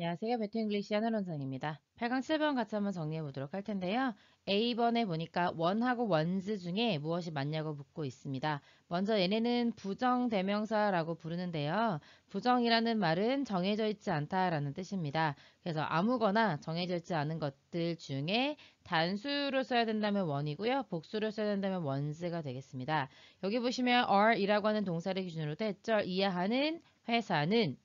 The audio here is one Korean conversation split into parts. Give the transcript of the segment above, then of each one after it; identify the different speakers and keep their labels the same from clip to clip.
Speaker 1: 안녕하세요. 배트잉글리시안 한론선입니다 8강 7번 같이 한번 정리해 보도록 할 텐데요. A번에 보니까 원하고 원즈 중에 무엇이 맞냐고 묻고 있습니다. 먼저 얘네는 부정 대명사라고 부르는데요. 부정이라는 말은 정해져 있지 않다라는 뜻입니다. 그래서 아무거나 정해져 있지 않은 것들 중에 단수로 써야 된다면 원이고요. 복수로 써야 된다면 원즈가 되겠습니다. 여기 보시면 are이라고 하는 동사를 기준으로 대절 이하하는 회사는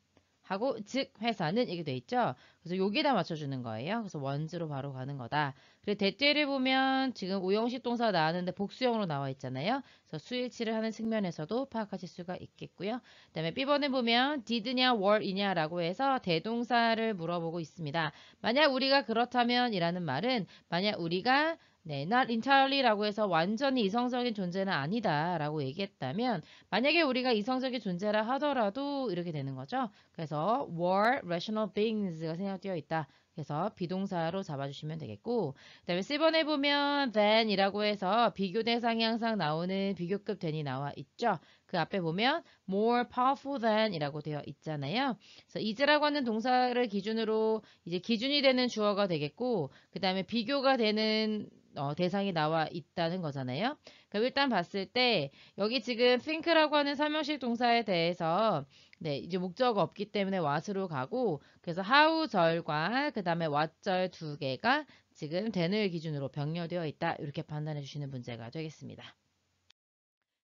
Speaker 1: 하고 즉 회사는 이게 돼 있죠. 그래서 여기다 맞춰주는 거예요. 그래서 원즈로 바로 가는 거다. 그리고 대때를 보면 지금 오형식 동사 나왔는데 복수형으로 나와 있잖아요. 그래서 수일치를 하는 측면에서도 파악하실 수가 있겠고요. 그 다음에 B번에 보면 did냐 were이냐 라고 해서 대동사를 물어보고 있습니다. 만약 우리가 그렇다면 이라는 말은 만약 우리가 네, not entirely라고 해서 완전히 이성적인 존재는 아니다라고 얘기했다면 만약에 우리가 이성적인 존재라 하더라도 이렇게 되는 거죠. 그래서 were rational beings가 생각되어 있다. 그래서 비동사로 잡아주시면 되겠고 그 다음에 7번에 보면 than이라고 해서 비교 대상이 항상 나오는 비교급 than이 나와 있죠. 그 앞에 보면 more powerful than 이라고 되어 있잖아요. 그래서 is라고 하는 동사를 기준으로 이제 기준이 되는 주어가 되겠고 그 다음에 비교가 되는 어, 대상이 나와 있다는 거잖아요. 그럼 일단 봤을 때 여기 지금 think라고 하는 삼형식 동사에 대해서 네, 이제 목적 없기 때문에 what으로 가고 그래서 how절과 그 다음에 what절 두 개가 지금 then을 기준으로 병렬되어 있다. 이렇게 판단해 주시는 문제가 되겠습니다.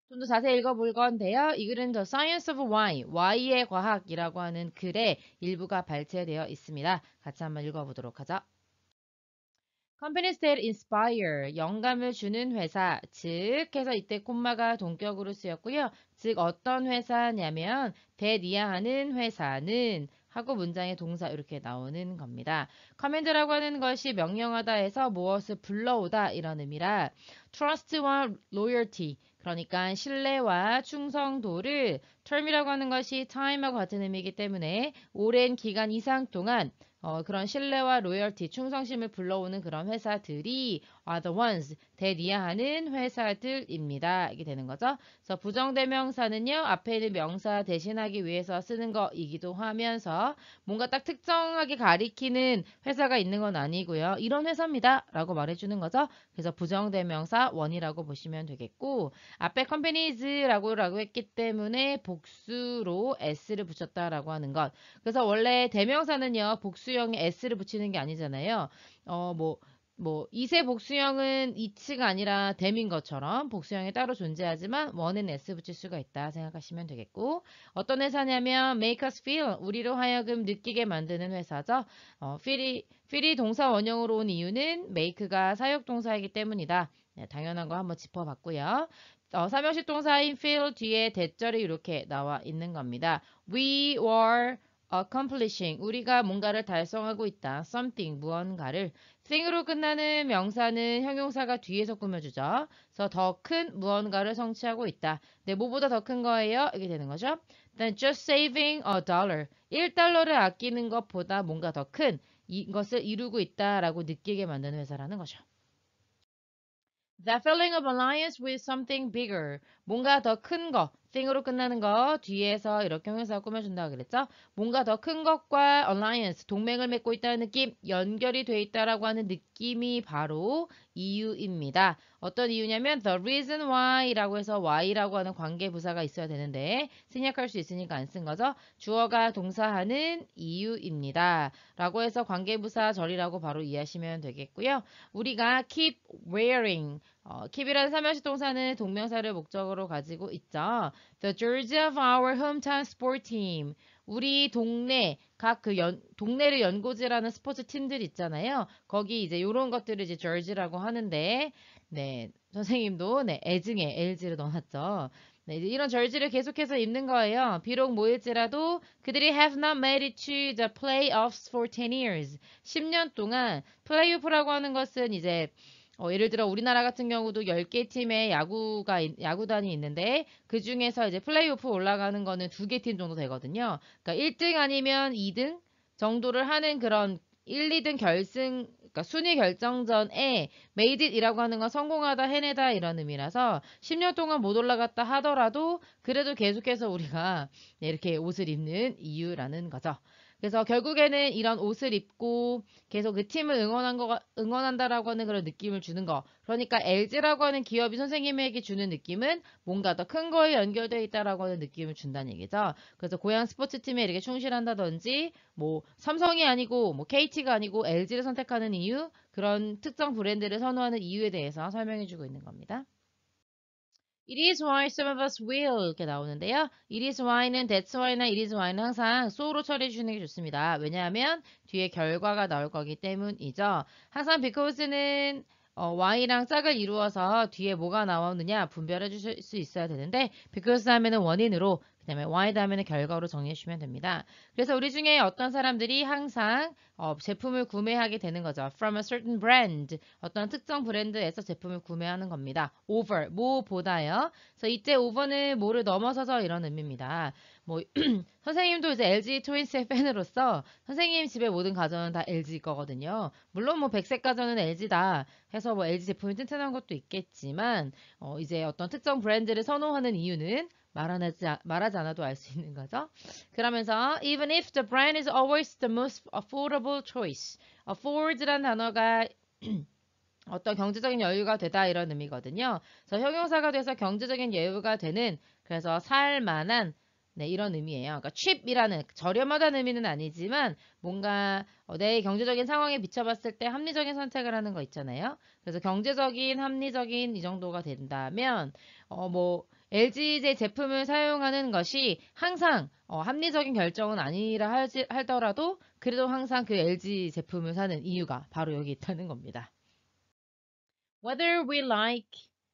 Speaker 1: 좀 더 자세히 읽어볼 건데요. 이 글은 The Science of Wine, Y의 과학이라고 하는 글의 일부가 발췌되어 있습니다. 같이 한번 읽어보도록 하죠. Companies that inspire, 영감을 주는 회사, 즉 해서 이때 콤마가 동격으로 쓰였고요. 즉 어떤 회사냐면 대니아하는 회사는 하고 문장의 동사 이렇게 나오는 겁니다. 커맨드라고 하는 것이 명령하다 해서 무엇을 불러오다 이런 의미라 trust와 loyalty 그러니까 신뢰와 충성도를 term이라고 하는 것이 t i m e 하 같은 의미이기 때문에 오랜 기간 이상 동안 어, 그런 신뢰와 로열티, 충성심을 불러오는 그런 회사들이 are the ones, 대리하는 회사들입니다. 이게 되는 거죠. 그래서 부정대명사는요. 앞에 있는 명사 대신하기 위해서 쓰는 거이기도 하면서 뭔가 딱 특정하게 가리키는 회사가 있는 건 아니고요. 이런 회사입니다. 라고 말해주는 거죠. 그래서 부정대명사 원이라고 보시면 되겠고 앞에 companies라고 라고 했기 때문에 보 복수로 s를 붙였다라고 하는 것. 그래서 원래 대명사는요 복수형에 s를 붙이는 게 아니잖아요. 어 뭐 뭐 2세 뭐, 복수형은 이치가 아니라 댐인 것처럼 복수형에 따로 존재하지만 원은 s 붙일 수가 있다 생각하시면 되겠고 어떤 회사냐면 make us feel 우리로 하여금 느끼게 만드는 회사죠. 어, feel이, feel이 동사 원형으로 온 이유는 make가 사역 동사이기 때문이다. 네, 당연한 거 한번 짚어봤고요. 어, 삼형식 동사인 feel 뒤에 대절이 이렇게 나와 있는 겁니다. We were accomplishing. 우리가 뭔가를 달성하고 있다. something, 무언가를. thing으로 끝나는 명사는 형용사가 뒤에서 꾸며주죠. 그래서 더큰 무언가를 성취하고 있다. 네, 뭐보다 더 큰 거예요? 이게 되는 거죠. 일단 just saving a dollar. 1달러를 아끼는 것보다 뭔가 더큰 이것을 이루고 있다라고 느끼게 만드는 회사라는 거죠. The feeling of alliance with something bigger. 뭔가 더 큰 거. thing으로 끝나는 거 뒤에서 이렇게 형용사 꾸며준다고 그랬죠? 뭔가 더 큰 것과 alliance, 동맹을 맺고 있다는 느낌, 연결이 돼 있다라고 하는 느낌이 바로 이유입니다. 어떤 이유냐면 the reason why라고 해서 why라고 하는 관계 부사가 있어야 되는데 생략할 수 있으니까 안 쓴 거죠. 주어가 동사하는 이유입니다. 라고 해서 관계 부사 절이라고 바로 이해하시면 되겠고요. 우리가 keep wearing 어, k e 이라 삼형식 동사는 동명사를 목적으로 가지고 있죠. The Georgia of our hometown sport team. 우리 동네 각 그 동네를 연고지라는 스포츠 팀들 있잖아요. 거기 이제 요런 것들을 이제 Georgia라고 하는데, 네 선생님도 네애증의 LG를 넣어놨죠. 네, 이런 절지를 계속해서 입는 거예요. 비록 모일지라도 그들이 have not made it to the playoffs for 10 years. 10년 동안 플레이오프라고 하는 것은 이제 어, 예를 들어 우리나라 같은 경우도 10개 팀의 야구가 야구단이 있는데 그 중에서 이제 플레이오프 올라가는 거는 2개 팀 정도 되거든요. 그러니까 1등 아니면 2등 정도를 하는 그런 1, 2등 결승 그러니까 순위 결정전에 메이드이라고 하는 건 성공하다 해내다 이런 의미라서 10년 동안 못 올라갔다 하더라도 그래도 계속해서 우리가 이렇게 옷을 입는 이유라는 거죠. 그래서 결국에는 이런 옷을 입고 계속 그 팀을 응원한 거 응원한다라고 하는 그런 느낌을 주는 거. 그러니까 LG라고 하는 기업이 선생님에게 주는 느낌은 뭔가 더 큰 거에 연결되어 있다라고 하는 느낌을 준다는 얘기죠. 그래서 고향 스포츠 팀에 이렇게 충실한다든지 뭐 삼성이 아니고 뭐 KT가 아니고 LG를 선택하는 이유 그런 특정 브랜드를 선호하는 이유에 대해서 설명해 주고 있는 겁니다. It is why some of us will 이렇게 나오는데요. It is why는 that's why나 it is why는 항상 so로 처리해 주는 게 좋습니다. 왜냐하면 뒤에 결과가 나올 거기 때문이죠. 항상 because는 어, Y랑 짝을 이루어서 뒤에 뭐가 나오느냐 분별해 주실 수 있어야 되는데 because 하면은 원인으로 그 다음에 why 다음에는 결과로 정리해 주시면 됩니다. 그래서 우리 중에 어떤 사람들이 항상 어, 제품을 구매하게 되는 거죠. from a certain brand 어떤 특정 브랜드에서 제품을 구매하는 겁니다. over 뭐보다요. 그래서 이때 over는 뭐를 넘어서서 이런 의미입니다. 뭐 선생님도 이제 LG 트윈스의 팬으로서 선생님 집에 모든 가전은 다 LG 거거든요. 물론 뭐 백색 가전은 LG다 해서 뭐 LG 제품이 튼튼한 것도 있겠지만 어, 이제 어떤 특정 브랜드를 선호하는 이유는 말하지, 말하지 않아도 알 수 있는 거죠. 그러면서 even if the brand is always the most affordable choice. afford란 단어가 어떤 경제적인 여유가 되다 이런 의미거든요. 그래서 형용사가 돼서 경제적인 여유가 되는 그래서 살만한 네, 이런 의미예요. 그러니까 cheap이라는 저렴하다는 의미는 아니지만 뭔가 어, 내 경제적인 상황에 비춰봤을 때 합리적인 선택을 하는 거 있잖아요. 그래서 경제적인 합리적인 이 정도가 된다면 어뭐 LG제 제품을 사용하는 것이 항상 어, 합리적인 결정은 아니라 하지, 하더라도 그래도 항상 그 LG 제품을 사는 이유가 바로 여기 있다는 겁니다. Whether we like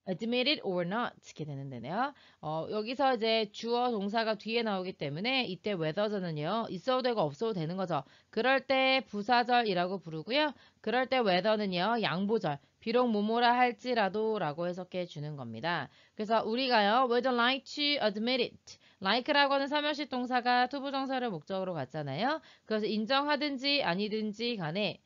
Speaker 1: admit it or not 이렇게 되는 데네요. 어, 여기서 이제 주어 동사가 뒤에 나오기 때문에 이때 whether는요. 있어도 되고 없어도 되는 거죠. 그럴 때 부사절이라고 부르고요. 그럴 때 whether는요. 양보절. 비록 뭐모라 할지라도 라고 해석해 주는 겁니다. 그래서 우리가요. would like to admit it. like라고 하는 3열식 동사가 투부정사를 목적으로 갔잖아요. 그래서 인정하든지 아니든지 간에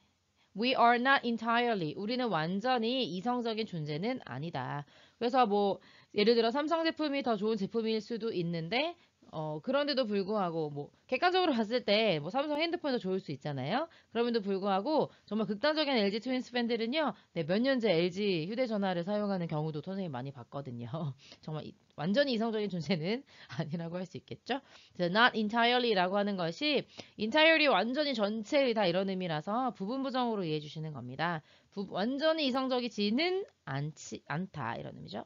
Speaker 1: We are not entirely. 우리는 완전히 이성적인 존재는 아니다. 그래서 뭐 예를 들어 삼성 제품이 더 좋은 제품일 수도 있는데 어, 그런데도 불구하고 뭐 객관적으로 봤을 때 뭐 삼성 핸드폰도 좋을 수 있잖아요. 그럼에도 불구하고 정말 극단적인 LG 트윈스 팬들은요. 네, 몇 년째 LG 휴대 전화를 사용하는 경우도 선생님 많이 봤거든요. 정말 이, 완전히 이성적인 존재는 아니라고 할 수 있겠죠. not entirely라고 하는 것이 entirely 완전히 전체의 다 이런 의미라서 부분 부정으로 이해해 주시는 겁니다. 부, 완전히 이성적이지는 않지 않다 이런 의미죠.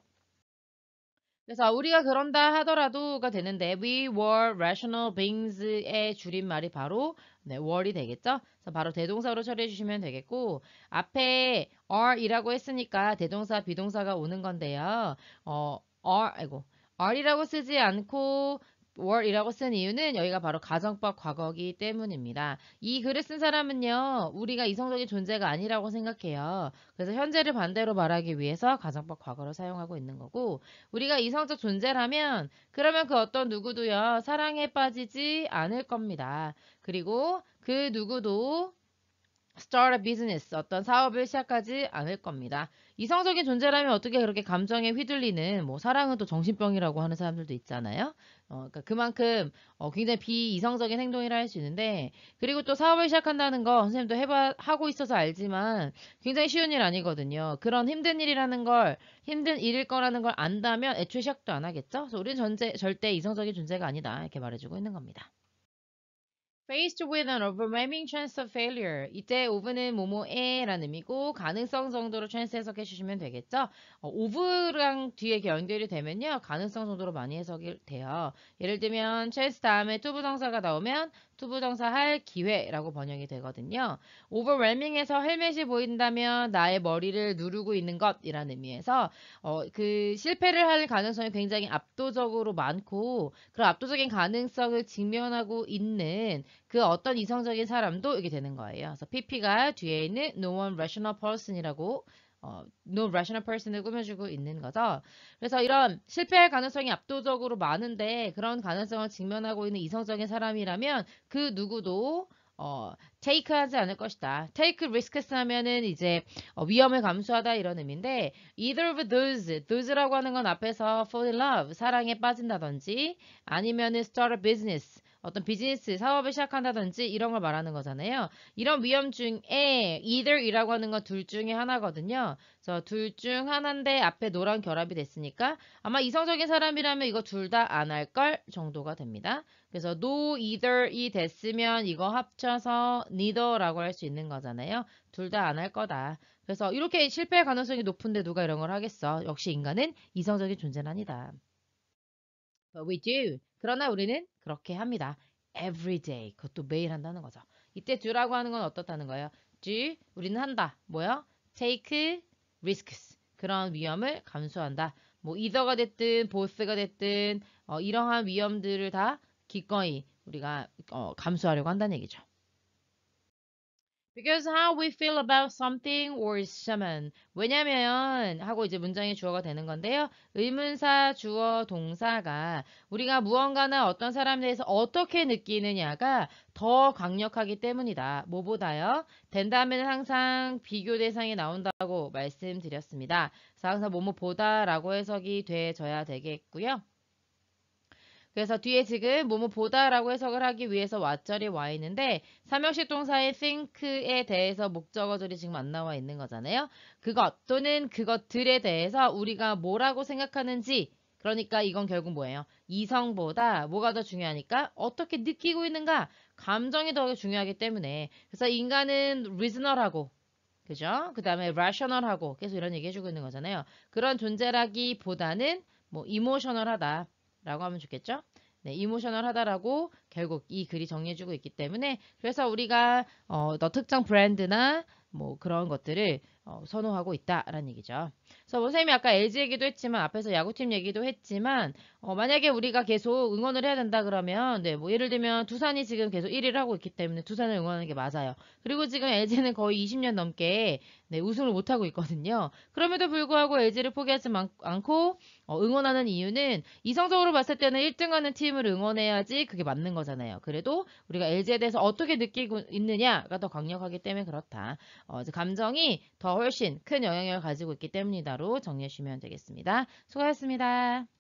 Speaker 1: 그래서 우리가 그런다 하더라도가 되는데 we were rational beings의 줄임말이 바로 네, were이 되겠죠? 그래서 바로 대동사로 처리해 주시면 되겠고 앞에 are이라고 했으니까 대동사 비동사가 오는 건데요. 어, are 아이고 are이라고 쓰지 않고 월이라고 쓴 이유는 여기가 바로 가정법 과거기 때문입니다. 이 글을 쓴 사람은요. 우리가 이성적인 존재가 아니라고 생각해요. 그래서 현재를 반대로 말하기 위해서 가정법 과거를 사용하고 있는 거고 우리가 이성적 존재라면 그러면 그 어떤 누구도요. 사랑에 빠지지 않을 겁니다. 그리고 그 누구도 start a business, 어떤 사업을 시작하지 않을 겁니다. 이성적인 존재라면 어떻게 그렇게 감정에 휘둘리는, 뭐 사랑은 또 정신병이라고 하는 사람들도 있잖아요. 어, 그러니까 그만큼 어, 굉장히 비이성적인 행동이라 할 수 있는데, 그리고 또 사업을 시작한다는 거 선생님도 해봐 하고 있어서 알지만 굉장히 쉬운 일 아니거든요. 그런 힘든 일이라는 걸 힘든 일일 거라는 걸 안다면 애초에 시작도 안 하겠죠. 그래서 우리는 전제, 절대 이성적인 존재가 아니다 이렇게 말해주고 있는 겁니다. Faced with an overwhelming chance of failure. 이때 over는 뭐뭐에라는 의미고 가능성 정도로 chance 해석해 주시면 되겠죠. 어, o v 랑 뒤에 연결이 되면요. 가능성 정도로 많이 해석이 돼요. 예를 들면 chance 다음에 to 부정사가 나오면 to 부정사할 기회라고 번역이 되거든요. overwhelming에서 헬멧이 보인다면 나의 머리를 누르고 있는 것이라는 의미에서 어, 그 실패를 할 가능성이 굉장히 압도적으로 많고 그런 압도적인 가능성을 직면하고 있는 그 어떤 이성적인 사람도 이게 되는 거예요. 그래서 pp가 뒤에 있는 no one rational person이라고 어, no rational person을 꾸며주고 있는 거죠. 그래서 이런 실패할 가능성이 압도적으로 많은데 그런 가능성을 직면하고 있는 이성적인 사람이라면 그 누구도 어, 테이크 하지 않을 것이다. 테이크 리스크스 하면은 이제 어, 위험을 감수하다 이런 의미인데 either of those, those라고 하는 건 앞에서 fall in love, 사랑에 빠진다든지 아니면은 start a business, 어떤 비즈니스, 사업을 시작한다든지 이런 걸 말하는 거잖아요. 이런 위험 중에 either이라고 하는 건 둘 중에 하나거든요. 그래서 둘 중 하나인데 앞에 노란 결합이 됐으니까 아마 이성적인 사람이라면 이거 둘 다 안 할 걸 정도가 됩니다. 그래서 no either이 됐으면 이거 합쳐서 neither라고 할 수 있는 거잖아요. 둘 다 안 할 거다. 그래서 이렇게 실패 가능성이 높은데 누가 이런 걸 하겠어. 역시 인간은 이성적인 존재는 아니다. But we do. 그러나 우리는 그렇게 합니다. every day. 그것도 매일 한다는 거죠. 이때 do라고 하는 건 어떻다는 거예요? do. 우리는 한다. 뭐요? take risks. 그런 위험을 감수한다. 뭐 e i 가 됐든 보스가 됐든 어, 이러한 위험들을 다 기꺼이 우리가 어, 감수하려고 한다는 얘기죠. Because how we feel about something or someone. 왜냐면 하고 이제 문장이 주어가 되는 건데요. 의문사 주어 동사가 우리가 무언가나 어떤 사람에 대해서 어떻게 느끼느냐가 더 강력하기 때문이다. 뭐보다요? 된다면 항상 비교 대상이 나온다고 말씀드렸습니다. 그래서 항상 뭐뭐보다라고 해석이 되져야 되겠고요. 그래서 뒤에 지금 뭐뭐 보다라고 해석을 하기 위해서 왓절이 와 있는데 삼형식 동사의 think에 대해서 목적어절이 지금 안 나와 있는 거잖아요. 그것 또는 그것들에 대해서 우리가 뭐라고 생각하는지 그러니까 이건 결국 뭐예요? 이성보다 뭐가 더 중요하니까 어떻게 느끼고 있는가 감정이 더 중요하기 때문에 그래서 인간은 리즈널하고 그죠? 그 다음에 rational하고 계속 이런 얘기 해주고 있는 거잖아요. 그런 존재라기보다는 뭐 이모셔널하다. 라고 하면 좋겠죠? 네, 이모셔널하다라고 결국 이 글이 정리해주고 있기 때문에 그래서 우리가 어, 너 특정 브랜드나 뭐 그런 것들을 어, 선호하고 있다라는 얘기죠. 그래서 원쌤이 뭐 아까 LG 얘기도 했지만 앞에서 야구팀 얘기도 했지만 어, 만약에 우리가 계속 응원을 해야 된다 그러면 네, 뭐 예를 들면 두산이 지금 계속 1위를 하고 있기 때문에 두산을 응원하는 게 맞아요. 그리고 지금 LG는 거의 20년 넘게 네, 우승을 못 하고 있거든요. 그럼에도 불구하고 LG를 포기하지 않고 어, 응원하는 이유는 이성적으로 봤을 때는 1등하는 팀을 응원해야지 그게 맞는 거잖아요. 그래도 우리가 LG에 대해서 어떻게 느끼고 있느냐가 더 강력하기 때문에 그렇다. 어, 감정이 더 훨씬 큰영향을 가지고 있기 때문이다로 정리하시면 되겠습니다. 수고하셨습니다.